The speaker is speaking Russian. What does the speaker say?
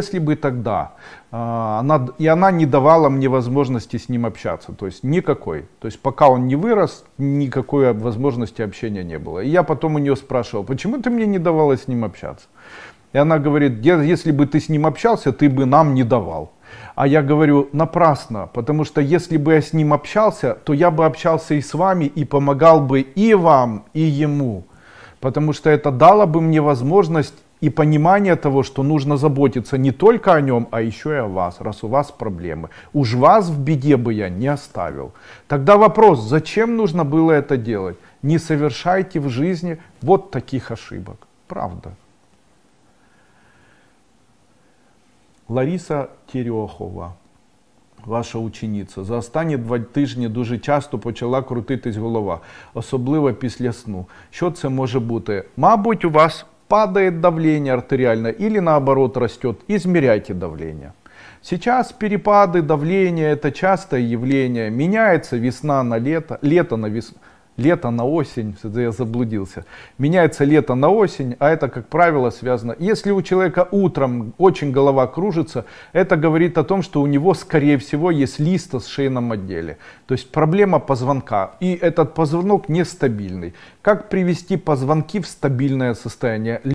если бы тогда а, она, и она не давала мне возможности с ним общаться, то есть никакой. То есть пока он не вырос, никакой возможности общения не было. И я потом у нее спрашивал, почему ты мне не давала с ним общаться? И она говорит, если бы ты с ним общался, ты бы нам не давал. А я говорю, напрасно, потому что если бы я с ним общался, то я бы общался и с вами, и помогал бы и вам, и ему потому что это дало бы мне возможность и понимание того, что нужно заботиться не только о нем, а еще и о вас, раз у вас проблемы. Уж вас в беде бы я не оставил. Тогда вопрос, зачем нужно было это делать? Не совершайте в жизни вот таких ошибок. Правда. Лариса Терехова. Ваша учениця. За останні два тижні дуже часто почала крутитись голова, особливо після сну. Що це може бути? Мабуть, у вас падає давлення артеріальне, або наоборот росте, Измеряйте давлення. Сейчас перепады давления – это частое явление. Меняется весна на лето, лето на весну лето на осень, я заблудился. Меняется лето на осень, а это, как правило, связано. Если у человека утром очень голова кружится, это говорит о том, что у него, скорее всего, есть листа с шейном отделе. То есть проблема позвонка. И этот позвонок нестабильный. Как привести позвонки в стабильное состояние?